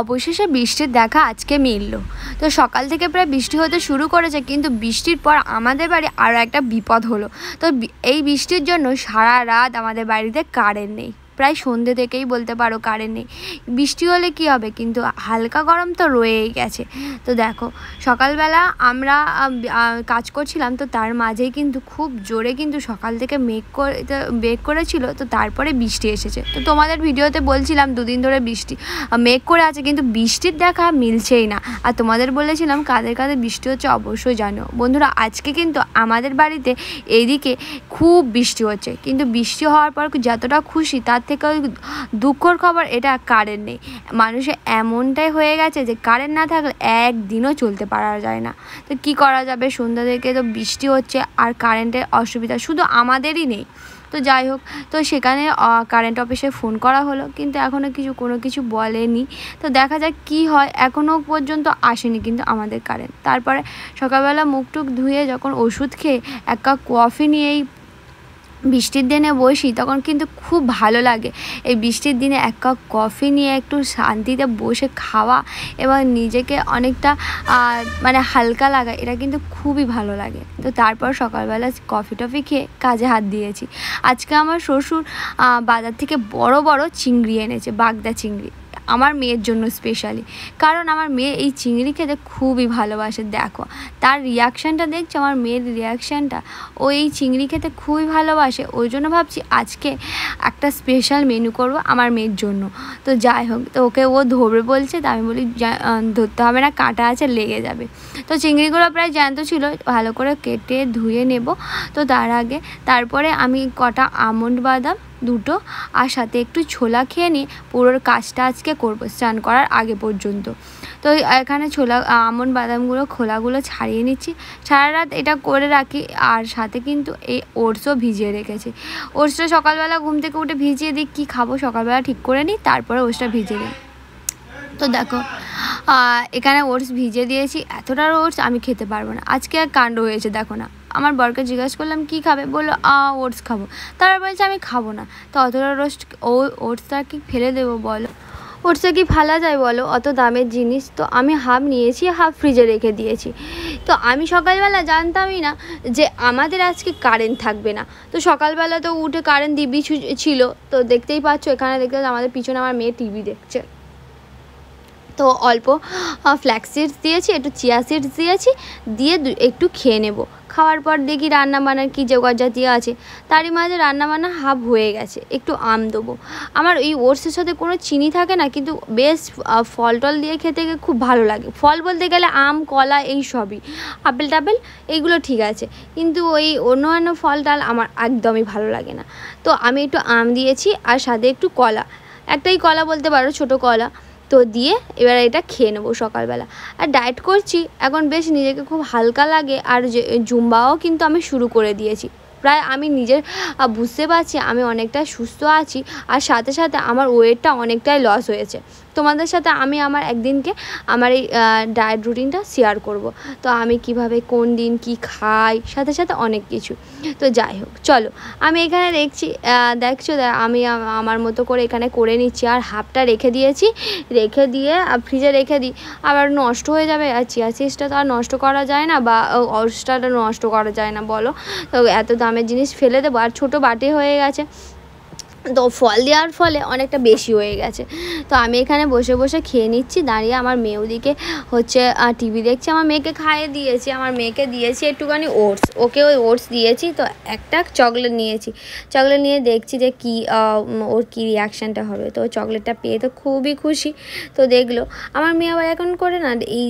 অবশেষে বৃষ্টির দেখা আজকে মিলল তো সকাল থেকে প্রায় বৃষ্টি হতে শুরু করেছে কিন্তু বৃষ্টির পর আমাদের বাড়ি আরও একটা বিপদ হলো তো এই বৃষ্টির জন্য সারা রাত আমাদের বাড়িতে কারেন্ট নেই প্রায় সন্ধে থেকেই বলতে পারো কারেন্ট নেই বৃষ্টি হলে কি হবে কিন্তু হালকা গরম তো রয়েই গেছে তো দেখো সকালবেলা আমরা কাজ করছিলাম তো তার মাঝেই কিন্তু খুব জোরে কিন্তু সকাল থেকে মেঘ করে মেঘ করেছিল তো তারপরে বৃষ্টি এসেছে তো তোমাদের ভিডিওতে বলছিলাম দুদিন ধরে বৃষ্টি মেঘ করে আছে কিন্তু বৃষ্টির দেখা মিলছেই না আর তোমাদের বলেছিলাম কাদের কাদের বৃষ্টি হচ্ছে অবশ্যই জানো বন্ধুরা আজকে কিন্তু আমাদের বাড়িতে এইদিকে খুব বৃষ্টি হচ্ছে কিন্তু বৃষ্টি হওয়ার পর যতটা খুশি তার তার থেকে ওই দুঃখর খবর এটা কারেন্ট নেই মানুষের এমনটাই হয়ে গেছে যে কারেন্ট না থাকলে একদিনও চলতে পারা যায় না তো কি করা যাবে সন্ধ্যা থেকে তো বৃষ্টি হচ্ছে আর কারেন্টের অসুবিধা শুধু আমাদেরই নেই তো যাই হোক তো সেখানে কারেন্ট অফিসে ফোন করা হলো কিন্তু এখনও কিছু কোনো কিছু বলেনি তো দেখা যাক কি হয় এখনও পর্যন্ত আসেনি কিন্তু আমাদের কারেন্ট তারপরে সকালবেলা মুখ টুক ধুয়ে যখন ওষুধ খেয়ে এক কাপ কফি নিয়েই বৃষ্টির দিনে বসি তখন কিন্তু খুব ভালো লাগে এই বৃষ্টির দিনে এক কাপ কফি নিয়ে একটু শান্তিতে বসে খাওয়া এবং নিজেকে অনেকটা মানে হালকা লাগা এটা কিন্তু খুবই ভালো লাগে তো তারপর সকালবেলা কফি টফি খেয়ে কাজে হাত দিয়েছি আজকে আমার শ্বশুর বাজার থেকে বড় বড় চিংড়ি এনেছে বাগদা চিংড়ি আমার মেয়ের জন্য স্পেশালি কারণ আমার মেয়ে এই চিংড়ি খেতে খুবই ভালোবাসে দেখো তার রিয়াকশানটা দেখছো আমার মেয়ের রিয়াকশানটা ও এই চিংড়ি খেতে খুবই ভালোবাসে ওই জন্য ভাবছি আজকে একটা স্পেশাল মেনু করব আমার মেয়ের জন্য তো যাই হোক তো ওকে ও ধরবে বলছে তা আমি বলি ধরতে হবে না কাঁটা আছে লেগে যাবে তো চিংড়িগুলো প্রায় জ্যান্ত ছিল ভালো করে কেটে ধুয়ে নেব তো তার আগে তারপরে আমি কটা আমন্ড বাদাম দুটো আর সাথে একটু ছোলা খেয়ে নিয়ে পুরোর কাজটা আজকে করবো স্নান করার আগে পর্যন্ত তো এখানে ছোলা আমন বাদামগুলো খোলাগুলো ছাড়িয়ে নিচ্ছি সারা রাত এটা করে রাখি আর সাথে কিন্তু এই ওটসও ভিজিয়ে রেখেছি ওটসটা সকালবেলা ঘুম থেকে উঠে ভিজিয়ে দিই কী খাবো সকালবেলা ঠিক করে নিই তারপরে ওটসটা ভিজিয়ে দিই তো দেখো এখানে ওটস ভিজিয়ে দিয়েছি এতটা ওটস আমি খেতে পারবো না আজকে কাণ্ড হয়েছে দেখো না আমার বরকে জিজ্ঞাসা করলাম কি খাবে বললো আ ওটস খাবো তারপর বলছে আমি খাবো না তো অতটা রোস্ট ও ওটসটা কি ফেলে দেবো বলো ওটসটা কি ফেলা যায় বলো অত দামের জিনিস তো আমি হাফ নিয়েছি হাফ ফ্রিজে রেখে দিয়েছি তো আমি সকালবেলা জানতামই না যে আমাদের আজকে কারেন্ট থাকবে না তো সকালবেলা তো উঠে কারেন্ট দিবি ছিল তো দেখতেই পাচ্ছ এখানে দেখতে আমাদের পিছনে আমার মেয়ে টিভি দেখছে তো অল্প ফ্ল্যাক্স সিডস দিয়েছি একটু চিয়া সিডস দিয়েছি দিয়ে একটু খেয়ে নেব খাওয়ার পর দেখি রান্না কী জোগাড় জাতীয় আছে তারই মাঝে রান্না হাফ হয়ে গেছে একটু আম দেবো আমার ওই ওটসের সাথে কোনো চিনি থাকে না কিন্তু বেশ ফল টল দিয়ে খেতে খুব ভালো লাগে ফল বলতে গেলে আম কলা এই সবই আপেল টাপেল এইগুলো ঠিক আছে কিন্তু ওই অন্য অন্য ফল টাল আমার একদমই ভালো লাগে না তো আমি একটু আম দিয়েছি আর সাথে একটু কলা একটাই কলা বলতে পারো ছোট কলা তো দিয়ে এবার এটা খেয়ে নেবো সকালবেলা আর ডায়েট করছি এখন বেশ নিজেকে খুব হালকা লাগে আর জুম্বাও কিন্তু আমি শুরু করে দিয়েছি প্রায় আমি নিজের বুঝতে পারছি আমি অনেকটা সুস্থ আছি আর সাথে সাথে আমার ওয়েটটা অনেকটাই লস হয়েছে তোমাদের সাথে আমি আমার একদিনকে আমার এই ডায়েট রুটিনটা শেয়ার করব তো আমি কিভাবে কোন দিন কি খাই সাথে সাথে অনেক কিছু তো যাই হোক চলো আমি এখানে দেখছি দেখছো আমি আমার মতো করে এখানে করে নিচ্ছি আর হাফটা রেখে দিয়েছি রেখে দিয়ে ফ্রিজে রেখে দিই আবার নষ্ট হয়ে যাবে আর চিয়া সিসটা তো আর নষ্ট করা যায় না বা অর্সটা নষ্ট করা যায় না বলো তো এত দামের জিনিস ফেলে দেবো আর ছোটো বাটি হয়ে গেছে তো ফল দেওয়ার ফলে অনেকটা বেশি হয়ে গেছে তো আমি এখানে বসে বসে খেয়ে নিচ্ছি দাঁড়িয়ে আমার মেয়ে ওদিকে হচ্ছে টিভি দেখছি আমার মেয়েকে খাইয়ে দিয়েছি আমার মেয়েকে দিয়েছি একটুখানি ওটস ওকে ওই ওটস দিয়েছি তো একটা চকলেট নিয়েছি চকলেট নিয়ে দেখছি যে কি ওর কি রিয়াকশানটা হবে তো চকলেটটা পেয়ে তো খুবই খুশি তো দেখলো আমার মেয়ে আবার এখন করে না এই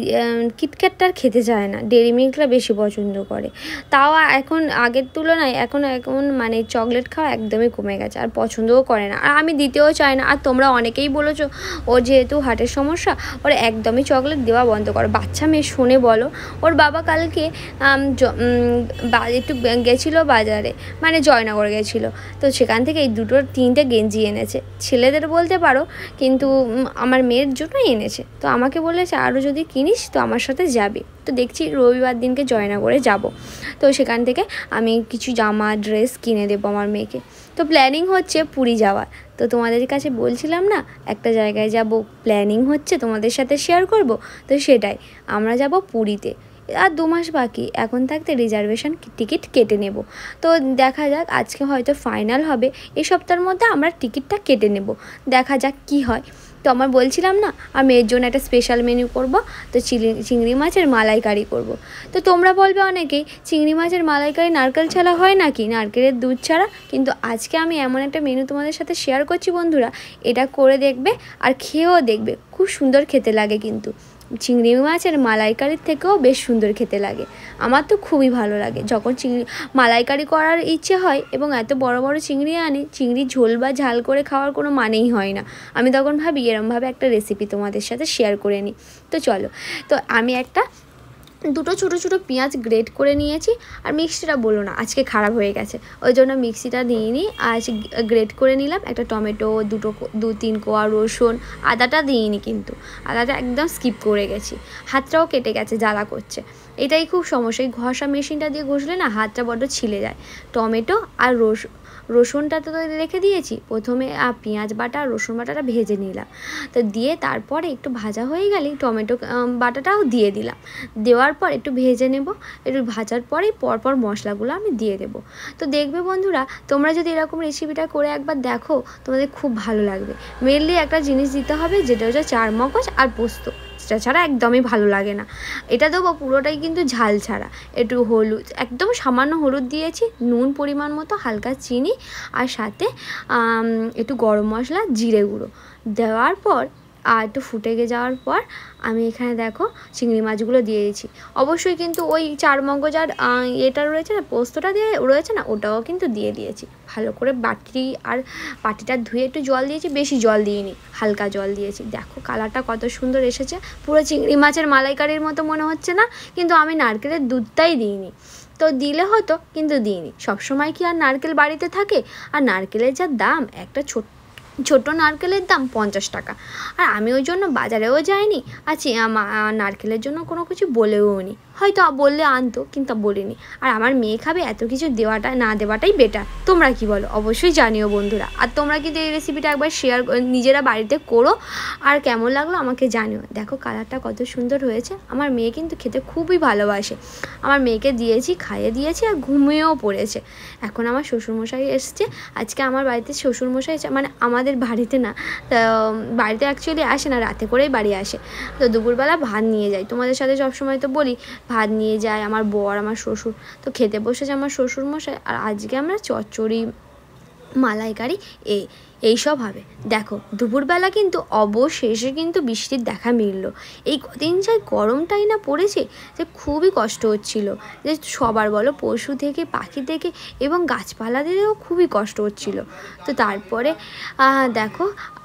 কিটক্যাটটা খেতে চায় না ডেরি মিল্কটা বেশি পছন্দ করে তাও এখন আগের তুলনায় এখন এখন মানে চকলেট খাওয়া একদমই কমে গেছে আর পছন্দ পছন্দও করে না আর আমি দিতেও চাই না আর তোমরা অনেকেই বলেছো ও যেহেতু হার্টের সমস্যা ওর একদমই চকলেট দেওয়া বন্ধ করো বাচ্চা মেয়ে শুনে বলো ওর বাবা কালকে একটু গেছিলো বাজারে মানে জয়নগর গেছিলো তো সেখান থেকে এই দুটো তিনটে গেঞ্জি এনেছে ছেলেদের বলতে পারো কিন্তু আমার মেয়ের জন্যই এনেছে তো আমাকে বলেছে আরও যদি কিনিস তো আমার সাথে যাবি তো দেখছি রবিবার দিনকে জয়নগরে যাব তো সেখান থেকে আমি কিছু জামা ড্রেস কিনে দেবো আমার মেয়েকে তো প্ল্যানিং হচ্ছে পুরী যাওয়ার তো তোমাদের কাছে বলছিলাম না একটা জায়গায় যাব প্ল্যানিং হচ্ছে তোমাদের সাথে শেয়ার করব তো সেটাই আমরা যাব পুরীতে আর দু মাস বাকি এখন থাকতে রিজার্ভেশন টিকিট কেটে নেব তো দেখা যাক আজকে হয়তো ফাইনাল হবে এই সপ্তাহের মধ্যে আমরা টিকিটটা কেটে নেব দেখা যাক কি হয় তো আমার বলছিলাম না আমি এর জন্য একটা স্পেশাল মেনু করব তো চিলি চিংড়ি মাছের মালাইকারি করব। তো তোমরা বলবে অনেকেই চিংড়ি মাছের মালাইকারি নারকেল ছাড়া হয় নাকি নারকেলের দুধ ছাড়া কিন্তু আজকে আমি এমন একটা মেনু তোমাদের সাথে শেয়ার করছি বন্ধুরা এটা করে দেখবে আর খেয়েও দেখবে খুব সুন্দর খেতে লাগে কিন্তু চিংড়ি মাছ আর মালাইকারির থেকেও বেশ সুন্দর খেতে লাগে আমার তো খুবই ভালো লাগে যখন চিংড়ি মালাইকারি করার ইচ্ছে হয় এবং এত বড় বড় চিংড়ি আনি চিংড়ি ঝোল বা ঝাল করে খাওয়ার কোনো মানেই হয় না আমি তখন ভাবি এরমভাবে একটা রেসিপি তোমাদের সাথে শেয়ার করে নিই তো চলো তো আমি একটা দুটো ছোট ছোট পেঁয়াজ গ্রেট করে নিয়েছি আর মিক্সিটা বলো না আজকে খারাপ হয়ে গেছে ওই জন্য মিক্সিটা দিইনি আর গ্রেট করে নিলাম একটা টমেটো দুটো দু তিন কোয়া রসুন আদাটা দিইনি কিন্তু আদাটা একদম স্কিপ করে গেছি হাতটাও কেটে গেছে জ্বালা করছে এটাই খুব সমস্যা এই ঘষা মেশিনটা দিয়ে ঘষলে না হাতটা বড্ড ছিলে যায় টমেটো আর রসুন রসুনটা তো রেখে দিয়েছি প্রথমে পেঁয়াজ বাটা রসুন বাটাটা ভেজে নিলাম তো দিয়ে তারপরে একটু ভাজা হয়ে গেলে টমেটো বাটাটাও দিয়ে দিলাম দেওয়ার পর একটু ভেজে নেব একটু ভাজার পরেই পরপর মশলাগুলো আমি দিয়ে দেব তো দেখবে বন্ধুরা তোমরা যদি এরকম রেসিপিটা করে একবার দেখো তোমাদের খুব ভালো লাগবে মেনলি একটা জিনিস দিতে হবে যেটা হচ্ছে চার মগজ আর পোস্ত মাছটা ছাড়া একদমই ভালো লাগে না এটা দেবো পুরোটাই কিন্তু ঝাল ছাড়া একটু হলুদ একদম সামান্য হলুদ দিয়েছি নুন পরিমাণ মতো হালকা চিনি আর সাথে একটু গরম মশলা জিরে গুঁড়ো দেওয়ার পর আর একটু ফুটে গে যাওয়ার পর আমি এখানে দেখো চিংড়ি মাছগুলো দিয়ে দিয়েছি অবশ্যই কিন্তু ওই চার মগজ আর এটা রয়েছে না পোস্তটা দিয়ে রয়েছে না ওটাও কিন্তু দিয়ে দিয়েছি ভালো করে বাটি আর বাটিটা ধুয়ে একটু জল দিয়েছি বেশি জল দিইনি হালকা জল দিয়েছি দেখো কালারটা কত সুন্দর এসেছে পুরো চিংড়ি মাছের মালাইকারির মতো মনে হচ্ছে না কিন্তু আমি নারকেলের দুধটাই দিইনি তো দিলে হতো কিন্তু দিইনি সবসময় কি আর নারকেল বাড়িতে থাকে আর নারকেলের যা দাম একটা ছোট্ট ছোট নারকেলের দাম পঞ্চাশ টাকা আর আমি ওই জন্য বাজারেও যাইনি আর আচ্ছা, নারকেলের জন্য কোনো কিছু বলেও নি হয়তো বললে আনতো কিন্তু বলিনি আর আমার মেয়ে খাবে এত কিছু দেওয়াটা না দেওয়াটাই বেটার তোমরা কি বলো অবশ্যই জানিও বন্ধুরা আর তোমরা কিন্তু এই রেসিপিটা একবার শেয়ার নিজেরা বাড়িতে করো আর কেমন লাগলো আমাকে জানিও দেখো কালারটা কত সুন্দর হয়েছে আমার মেয়ে কিন্তু খেতে খুবই ভালোবাসে আমার মেয়েকে দিয়েছি খাইয়ে দিয়েছি আর ঘুমিয়েও পড়েছে এখন আমার শ্বশুরমশাই এসছে আজকে আমার বাড়িতে শ্বশুরমশাই মানে আমাদের আমাদের বাড়িতে না বাড়িতে অ্যাকচুয়ালি আসে না রাতে করেই বাড়ি আসে তো দুপুরবেলা ভাত নিয়ে যায় তোমাদের সাথে সবসময় তো বলি ভাত নিয়ে যায় আমার বর আমার শ্বশুর তো খেতে বসেছে আমার শ্বশুর মশাই আর আজকে আমরা চচ্চড়ি মালাইকারি এ এইসব হবে দেখো দুপুরবেলা কিন্তু অবশেষে কিন্তু বৃষ্টির দেখা মিলল এই কদিন যাই গরমটাই না পড়েছে যে খুবই কষ্ট হচ্ছিল যে সবার বলো পশু থেকে পাখি থেকে এবং গাছপালাদেরও খুবই কষ্ট হচ্ছিল তো তারপরে দেখো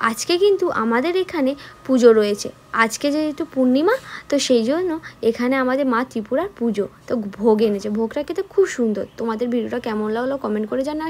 আজকে কিন্তু আমাদের এখানে পুজো রয়েছে আজকে যেহেতু পূর্ণিমা তো সেই জন্য এখানে আমাদের মা ত্রিপুরার পুজো তো ভোগ এনেছে ভোগটা খেতে খুব সুন্দর তোমাদের ভিডিওটা কেমন লাগলো কমেন্ট করে জানা